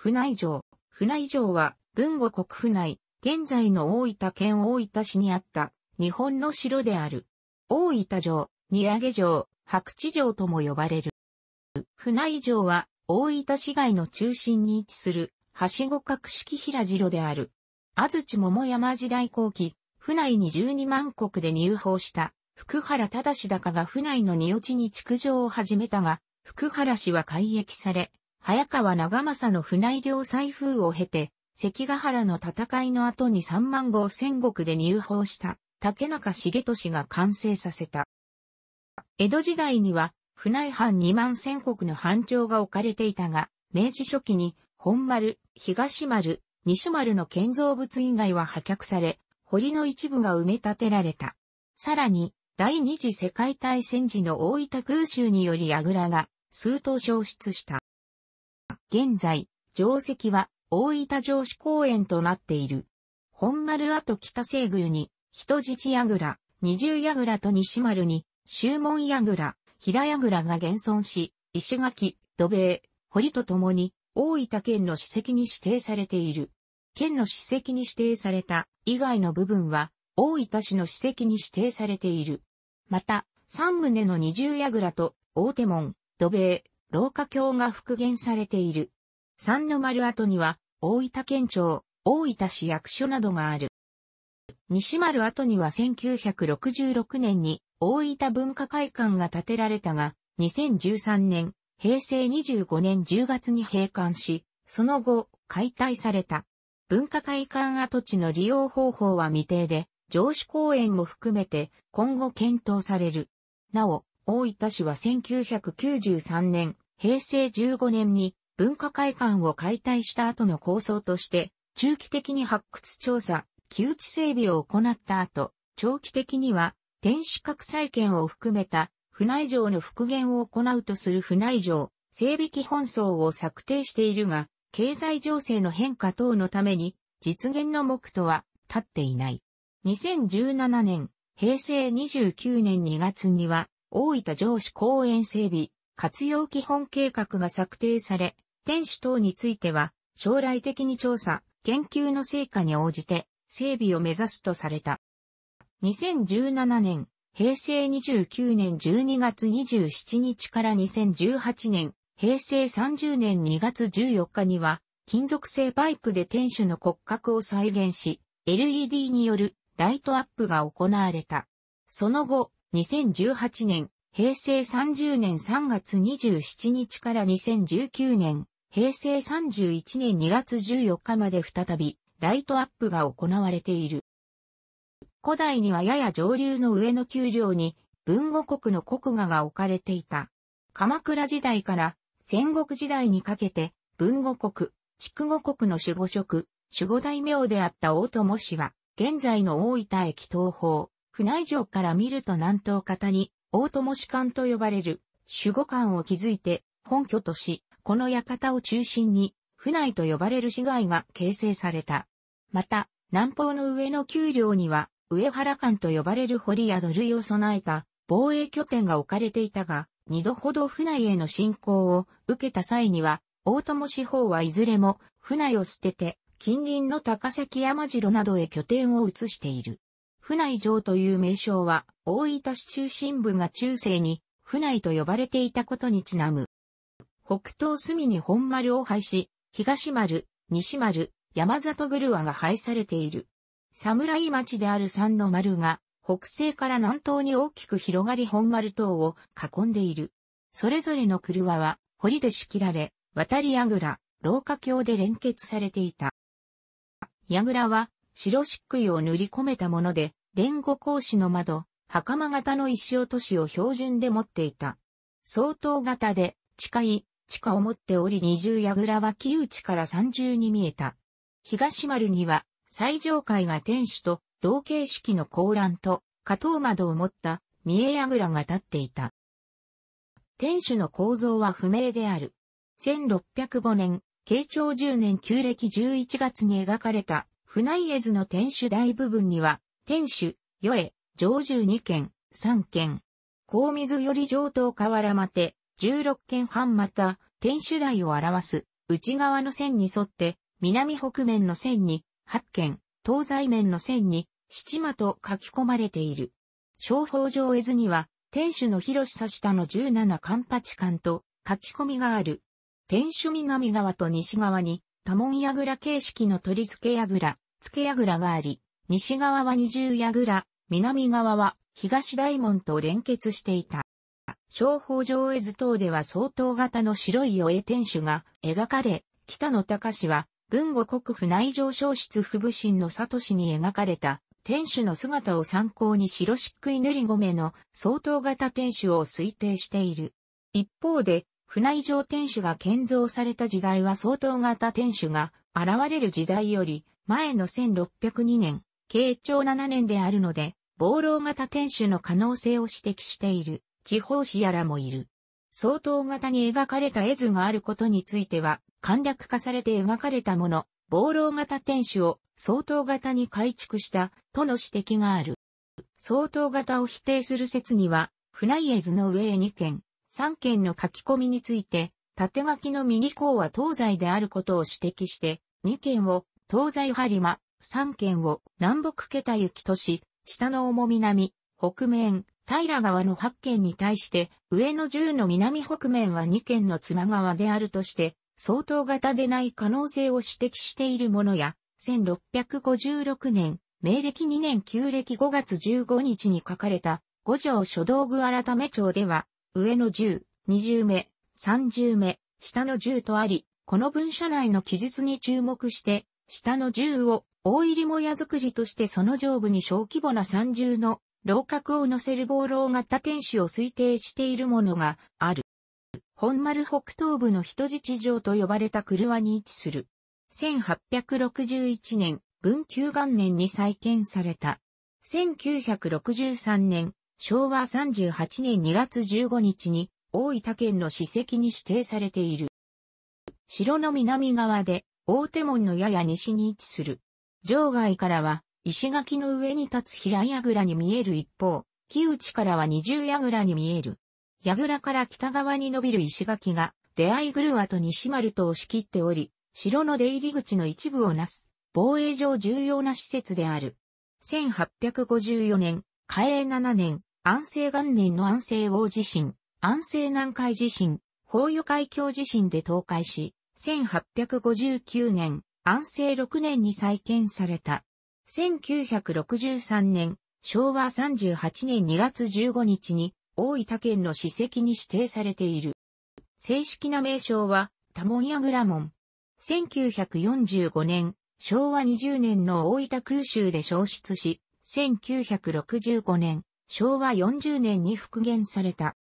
府内城。府内城は、文後国府内、現在の大分県大分市にあった、日本の城である。大分城、荷上城、白地城とも呼ばれる。府内城は、大分市街の中心に位置する、はしご格式平城である。安土桃山時代後期、府内に12万国で入法した、福原忠高が府内の荷落ちに築城を始めたが、福原氏は改易され、早川長政の船井領災風を経て、関ヶ原の戦いの後に3万号戦国で入砲した竹中重俊が完成させた。江戸時代には、船井藩2万戦国の藩長が置かれていたが、明治初期に本丸、東丸、西丸の建造物以外は破却され、堀の一部が埋め立てられた。さらに、第二次世界大戦時の大分空襲により櫓が数頭消失した。現在、定石は大分城址公園となっている。本丸跡北西宮に、人質櫓、二重櫓と西丸に、周門櫓、平櫓が現存し、石垣、土塀、堀とともに、大分県の史跡に指定されている。県の史跡に指定された以外の部分は、大分市の史跡に指定されている。また、三棟の二重櫓と、大手門、土塀、廊下橋が復元されている。三の丸跡には、大分県庁、大分市役所などがある。西丸跡には1966年に大分文化会館が建てられたが、2013年、平成25年10月に閉館し、その後、解体された。文化会館跡地の利用方法は未定で、上市公園も含めて今後検討される。なお、大分市は1993年、平成15年に文化会館を解体した後の構想として、中期的に発掘調査、旧地整備を行った後、長期的には、天守閣再建を含めた、府内城の復元を行うとする府内城、整備基本層を策定しているが、経済情勢の変化等のために、実現の目途は立っていない。2017年、平成29年2月には、大分城主公園整備、活用基本計画が策定され、天守等については、将来的に調査、研究の成果に応じて、整備を目指すとされた。2017年、平成29年12月27日から2018年、平成30年2月14日には、金属製パイプで天守の骨格を再現し、LED によるライトアップが行われた。その後、2018年、平成30年3月27日から2019年、平成31年2月14日まで再び、ライトアップが行われている。古代にはやや上流の上の丘陵に、文後国の国画が置かれていた。鎌倉時代から戦国時代にかけて、文後国、筑後国の守護職、守護大名であった大友氏は、現在の大分駅東方、府内城から見ると南東方に、大友士官と呼ばれる、守護官を築いて、本拠とし、この館を中心に、府内と呼ばれる市街が形成された。また、南方の上の丘陵には、上原館と呼ばれる堀や土塁を備えた防衛拠点が置かれていたが、二度ほど府内への侵攻を受けた際には、大友四方はいずれも府内を捨てて、近隣の高崎山城などへ拠点を移している。府内城という名称は、大分市中心部が中世に、府内と呼ばれていたことにちなむ。北東隅に本丸を廃し、東丸、西丸、山里グルワが廃されている。侍町である三の丸が、北西から南東に大きく広がり本丸等を囲んでいる。それぞれの車は、堀で仕切られ、渡り櫓、廊下橋で連結されていた。櫓は、白漆喰を塗り込めたもので、連合格子の窓、袴型の石落としを標準で持っていた。相当型で、近い、地下を持っており二重櫓は木内から三重に見えた。東丸には、最上階が天守と、同形式の高欄と、下等窓を持った、三重櫓が立っていた。天守の構造は不明である。1605年、慶長10年旧暦11月に描かれた、船絵図の天守大部分には、天守、与江、上住2軒、3軒、高水より上等河原まて、16軒半また、天守台を表す、内側の線に沿って、南北面の線に、8軒、東西面の線に、七間と書き込まれている。商法上絵図には、天守の広さ下の17間八間と書き込みがある。天守南側と西側に、多門櫓形式の取り付け櫓、付け櫓があり、西側は二重矢倉、南側は東大門と連結していた。商法上絵図等では相当型の白いお絵天守が描かれ、北野隆は、文後国府内城小室府武神の里氏に描かれた、天守の姿を参考に白漆喰塗り米の相当型天守を推定している。一方で、府内城天守が建造された時代は相当型天守が現れる時代より前の1602年、慶長7年であるので、暴老型天守の可能性を指摘している地方史やらもいる。相当型に描かれた絵図があることについては、簡略化されて描かれたもの、暴老型天守を相当型に改築したとの指摘がある。相当型を否定する説には、船家図の上へ2件、3件の書き込みについて、縦書きの右項は東西であることを指摘して、2件を東西り間、三県を南北桁行きとし、下の重南、北面、平川の八県に対して、上の十の南北面は二県の妻川であるとして、相当型でない可能性を指摘しているものや、1656年、明暦2年旧暦5月15日に書かれた、五条書道具改め帳では、上の十、二十目、三十目、下の十とあり、この文書内の記述に注目して、下の十を大入りもや作りとしてその上部に小規模な三重の楼閣を乗せる防楼型天守を推定しているものがある。本丸北東部の人質城と呼ばれた車に位置する。1861年、文久元年に再建された。1963年、昭和38年2月15日に大分県の史跡に指定されている。城の南側で大手門のやや西に位置する場外からは、石垣の上に立つ平櫓に見える一方、木内からは二重櫓に見える。櫓から北側に伸びる石垣が、出会いわと西丸と押し切っており、城の出入り口の一部をなす、防衛上重要な施設である。1854年、嘉永7年、安政元年の安政王地震、安政南海地震、法与海峡地震で倒壊し、1859年、安政6年に再建された。1963年、昭和38年2月15日に大分県の史跡に指定されている。正式な名称は、多門屋グラモン。1945年、昭和20年の大分空襲で消失し、1965年、昭和40年に復元された。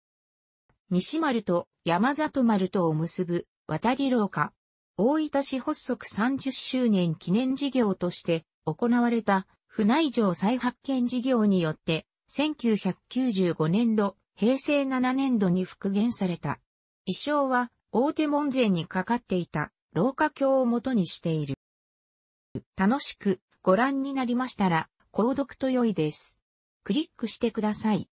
西丸と山里丸とを結ぶ渡り廊下、大分市発足30周年記念事業として行われた府内城再発見事業によって、1995年度、平成7年度に復元された。衣装は大手門前にかかっていた廊下橋を元にしている。楽しくご覧になりましたら、購読と良いです。クリックしてください。